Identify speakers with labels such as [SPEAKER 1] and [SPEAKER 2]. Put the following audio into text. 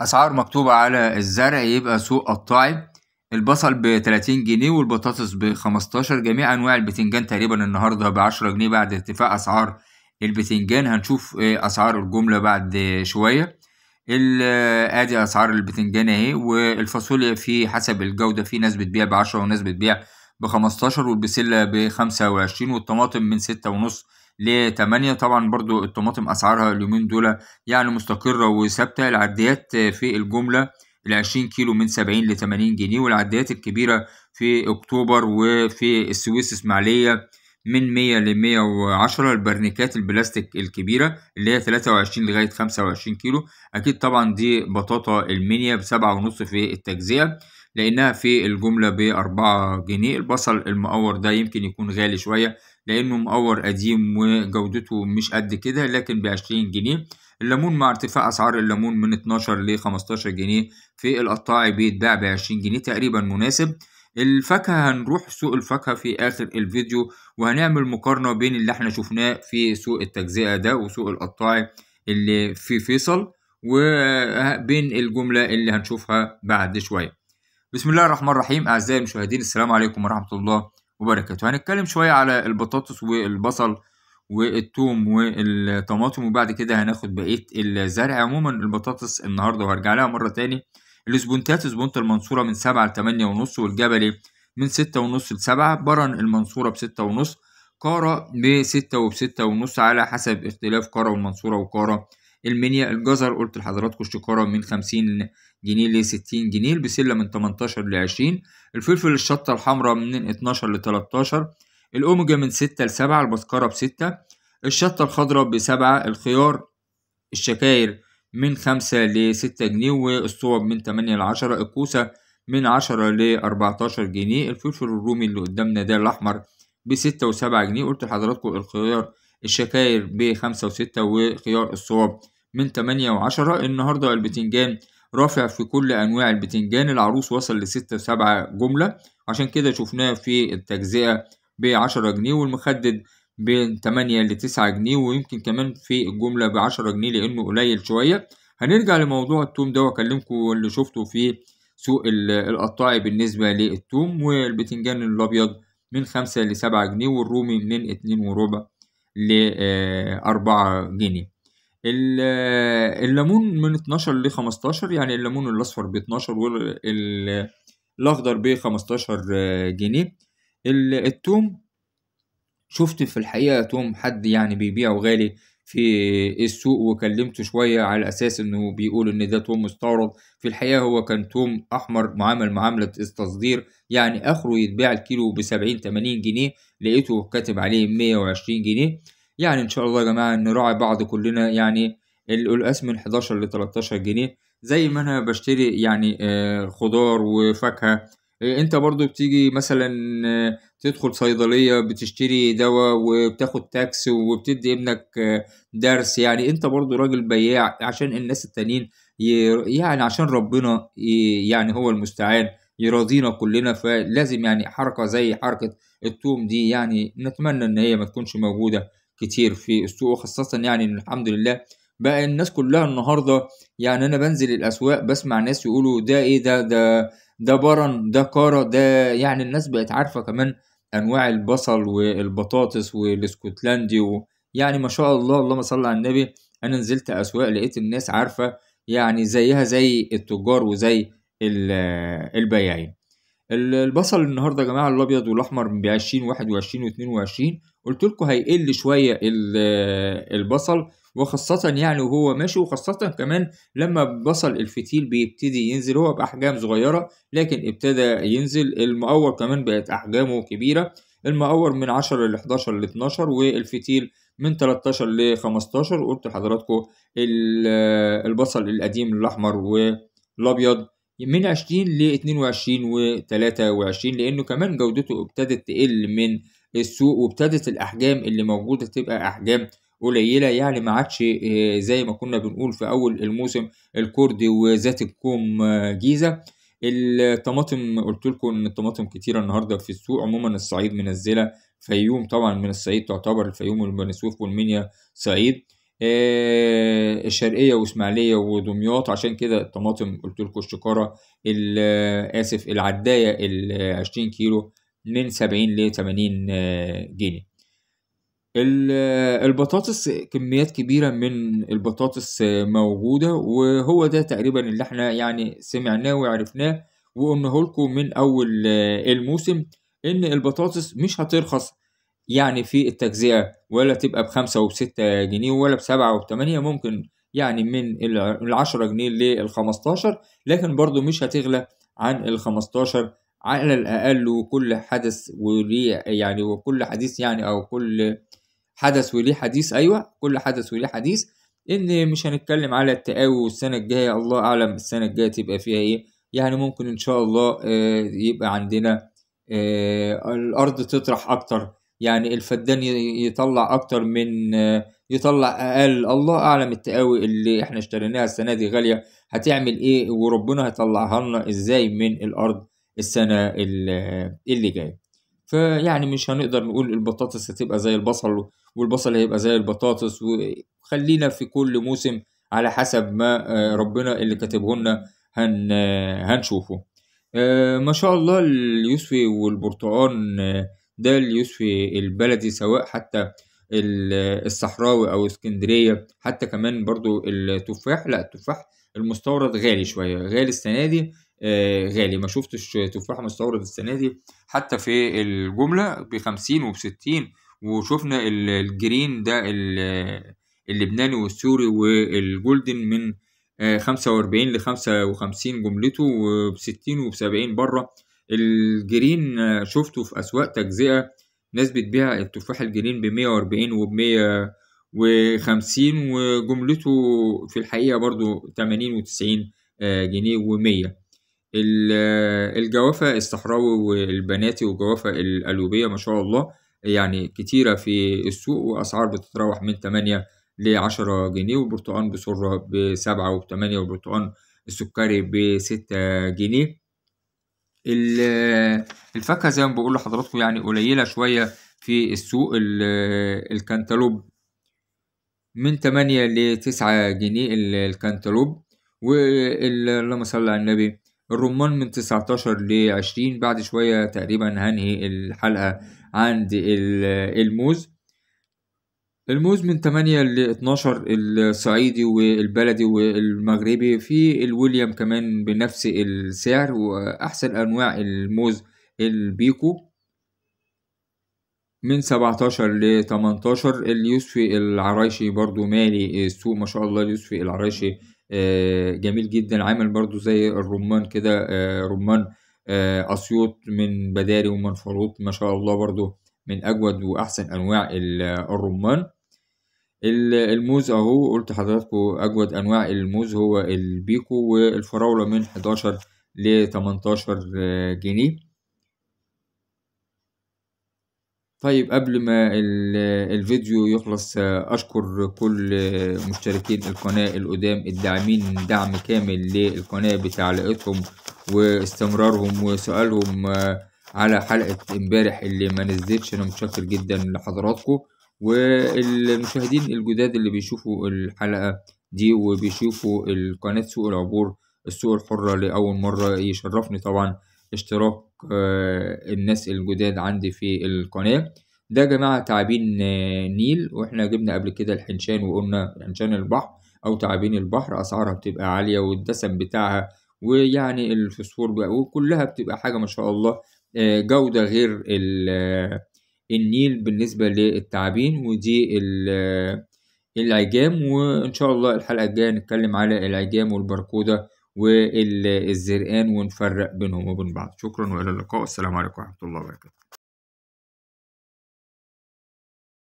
[SPEAKER 1] أسعار مكتوبة على الزرع يبقى سوق قطاعي البصل ب 30 جنيه والبطاطس ب 15 جميع أنواع البتنجان تقريبا النهاردة ب 10 جنيه بعد ارتفاع أسعار البتنجان هنشوف آه، أسعار الجملة بعد شوية آه، ادي اسعار البتنجان اهي والفاصوليا في حسب الجوده في ناس بتبيع ب 10 وناس بتبيع ب 15 والبسله ب 25 والطماطم من 6 ونص ل 8 طبعا برضو الطماطم أسعارها اليومين دول يعني مستقرة وثابتة العديات في الجملة ال 20 كيلو من 70 ل 80 جنيه والعديات الكبيرة في أكتوبر وفي السويس إسماعيلية من 100 ل 110 البرنيكات البلاستيك الكبيرة اللي هي 23 لغاية 25 كيلو أكيد طبعا دي بطاطا المنيا ب 7.5 في التجزئة لقيناها في الجملة بأربعة جنيه البصل المقور ده يمكن يكون غالي شوية لأنه مقور قديم وجودته مش قد كده لكن بعشرين جنيه الليمون مع ارتفاع أسعار الليمون من 12 ل 15 جنيه في القطاعي بيتباع بعشرين جنيه تقريبا مناسب الفاكهة هنروح سوق الفاكهة في آخر الفيديو وهنعمل مقارنة بين اللي احنا شفناه في سوق التجزئة ده وسوق القطاعي اللي في فيصل وبين الجملة اللي هنشوفها بعد شوية بسم الله الرحمن الرحيم أعزائي المشاهدين السلام عليكم ورحمة الله وبركاته هنتكلم شوية على البطاطس والبصل والثوم والطماطم وبعد كده هناخد بقية الزرع عموما البطاطس النهاردة وهرجع لها مرة تاني الاسبونتات سبونت المنصورة من سبعة لتمانية ونص والجبلي من ستة ونص لسبعة برن المنصورة بستة ونص كارة بستة وبستة ونص على حسب اختلاف كارة والمنصورة وكارة المنيا الجزر قلت لحضراتكم الشكاره من 50 جنيه ل 60 جنيه البسله من 18 ل 20 الفلفل الشطه الحمراء من 12 ل 13 الاوميجا من 6 ل 7 البسكره ب 6 الشطه الخضراء ب 7 الخيار الشكاير من 5 ل 6 جنيه والصوب من 8 ل 10 الكوسه من 10 ل 14 جنيه الفلفل الرومي اللي قدامنا ده الاحمر ب 6 و7 جنيه قلت لحضراتكم الخيار الشكاير ب 5 و 6 وخيار الصواب من 8 و 10 النهاردة البتنجان رافع في كل أنواع البتنجان العروس وصل لستة وسبعة جملة عشان كده شفناه في التجزئة ب 10 جنيه والمخدد بين 8 ل 9 جنيه ويمكن كمان في الجملة ب 10 جنيه لأنه قليل شوية هنرجع لموضوع التوم ده وأكلمكم اللي شفته في سوق القطاعي بالنسبة للتوم والبتنجان الأبيض من 5 ل 7 جنيه والرومي من 2 وربع ل 4 آه، جنيه آه، الليمون من 12 ل 15 يعني الليمون الاصفر ب 12 والاخضر ب 15 آه، جنيه التوم شفت في الحقيقه توم حد يعني بيبيعه غالي في السوق وكلمته شوية على أساس إنه بيقول إن ده توم مستورد في الحقيقة هو كان توم أحمر معامل معاملة استصدير يعني آخره يتباع الكيلو بسبعين تمانين جنيه لقيته كاتب عليه مية وعشرين جنيه يعني إن شاء الله يا جماعة نراعي بعض كلنا يعني القلقاس من 11 ل 13 جنيه زي ما أنا بشتري يعني آه، خضار وفاكهة إيه، انت برضو بتيجي مثلا آه، تدخل صيدليه بتشتري دواء وبتاخد تاكس وبتدي ابنك آه، درس يعني انت برضو راجل بياع عشان الناس التانيين يعني عشان ربنا يعني هو المستعان يراضينا كلنا فلازم يعني حركه زي حركه التوم دي يعني نتمنى ان هي ما تكونش موجوده كتير في السوق خاصه يعني الحمد لله بقى الناس كلها النهارده يعني انا بنزل الاسواق بسمع ناس يقولوا ده ايه ده ده ده برن ده كارا ده يعني الناس بقت عارفة كمان أنواع البصل والبطاطس والاسكتلندي و... يعني ما شاء الله اللهم صل على النبي أنا نزلت أسواق لقيت الناس عارفة يعني زيها زي التجار وزي البياعين البصل النهارده يا جماعه الابيض والاحمر ب 20 21 و22 قلت لكم هيقل شويه البصل وخاصة يعني وهو ماشي وخاصة كمان لما بصل الفتيل بيبتدي ينزل هو بأحجام صغيرة لكن ابتدى ينزل المقور كمان بقت أحجامه كبيرة المقور من 10 ل 11 ل 12 والفتيل من 13 ل 15 قلت لحضراتكم البصل القديم الأحمر والأبيض من 20 ل 22 و 23 لانه كمان جودته ابتدت تقل من السوق وابتدت الاحجام اللي موجوده تبقى احجام قليله يعني ما عادش آه، زي ما كنا بنقول في اول الموسم الكردي وذات الكوم آه، جيزه الطماطم قلت لكم ان الطماطم كتيره النهارده في السوق عموما الصعيد منزله فيوم طبعا من الصعيد تعتبر الفيوم والبني والمنيا صعيد آه، الشرقيه واسماعيليه ودمياط عشان كده الطماطم قلت لكم الشكاره آه، اسف العدايه ال 20 آه، كيلو من 70 ل 80 جنيه البطاطس كميات كبيرة من البطاطس موجودة وهو ده تقريبا اللي احنا يعني سمعناه وعرفناه وقلناه لكم من أول الموسم إن البطاطس مش هترخص يعني في التجزئة ولا تبقى بخمسة وبستة جنيه ولا بسبعة وبثمانية ممكن يعني من العشرة جنيه للخمستاشر لكن برضو مش هتغلى عن الخمستاشر على الأقل وكل حدث وليه يعني وكل حديث يعني أو كل حدث وليه حديث أيوة كل حدث وليه حديث إن مش هنتكلم على التقاوي والسنة الجاية الله أعلم السنة الجاية تبقى فيها إيه يعني ممكن إن شاء الله آه، يبقى عندنا آه، الأرض تطرح أكتر يعني الفدان يطلع اكتر من يطلع اقل الله اعلم التقاوي اللي احنا اشتريناها السنه دي غاليه هتعمل ايه وربنا هيطلعها لنا ازاي من الارض السنه اللي جايه فيعني مش هنقدر نقول البطاطس هتبقى زي البصل والبصل هيبقى زي البطاطس وخلينا في كل موسم على حسب ما آه، ربنا اللي كاتبه لنا هن هنشوفه آه، ما شاء الله اليوسفي والبرتقان آه، ده اللي يشفي البلدي سواء حتى الصحراوي او اسكندريه حتى كمان برضو التفاح لا التفاح المستورد غالي شويه غالي السنه دي آه، غالي ما شفتش تفاح مستورد السنه دي حتى في الجمله ب 50 وب 60 وشفنا الجرين ده اللبناني والسوري والجولدن من 45 ل 55 جملته وب 60 وب 70 بره الجرين آه، شفته في أسواق تجزئة ناس بتبيع التفاح الجرين ب 140 وب 150 وجملته في الحقيقة برضو 80 و90 آه، جنيه و100 آه، الجوافة الصحراوي والبناتي والجوافة القلوبية ما شاء الله يعني كتيرة في السوق وأسعار بتتراوح من 8 ل 10 جنيه وبرتقان بسرة بسبعة وبتمانية وبرتقان السكري بستة جنيه الفاكهه زي ما بقول لحضراتكم يعني قليله شويه في السوق الكنتالوب من 8 ل 9 جنيه الكنتالوب واللهم صل على النبي الرمان من 19 ل 20 بعد شويه تقريبا هنهي الحلقه عند الموز الموز من 8 ل 12 الصعيدي والبلدي والمغربي في الويليام كمان بنفس السعر واحسن انواع الموز البيكو من 17 ل 18 اليوسفي العرايشي برضو مالي السوق ما شاء الله اليوسفي العرايشي آه، جميل جدا عامل برضو زي الرمان كده آه، رمان آه، اسيوط من بداري ومنفروط ما شاء الله برضو من اجود واحسن انواع الرمان الموز اهو قلت حضراتكم اجود انواع الموز هو البيكو والفراوله من 11 ل 18 آه، جنيه طيب قبل ما الفيديو يخلص آه، اشكر كل آه، مشتركين القناة القدام الداعمين دعم كامل للقناة بتعليقاتهم واستمرارهم وسؤالهم على حلقة امبارح اللي ما نزلتش انا متشكر جدا لحضراتكم والمشاهدين الجداد اللي بيشوفوا الحلقة دي وبيشوفوا القناة سوق العبور السوق الحرة لأول مرة يشرفني طبعا اشتراك آه، الناس الجداد عندي في القناة ده يا جماعة تعابين آه، نيل واحنا جبنا قبل كده الحنشان وقلنا حنشان البحر أو تعابين البحر أسعارها بتبقى عالية والدسم بتاعها ويعني الفسفور بقى وكلها بتبقى حاجة ما شاء الله آه، جودة غير النيل بالنسبة للتعابين ودي آه، العجام وإن شاء الله الحلقة الجاية نتكلم على العجام والبركودة والزرقان ونفرق بينهم وبين بعض شكرا وإلى اللقاء والسلام عليكم ورحمة الله وبركاته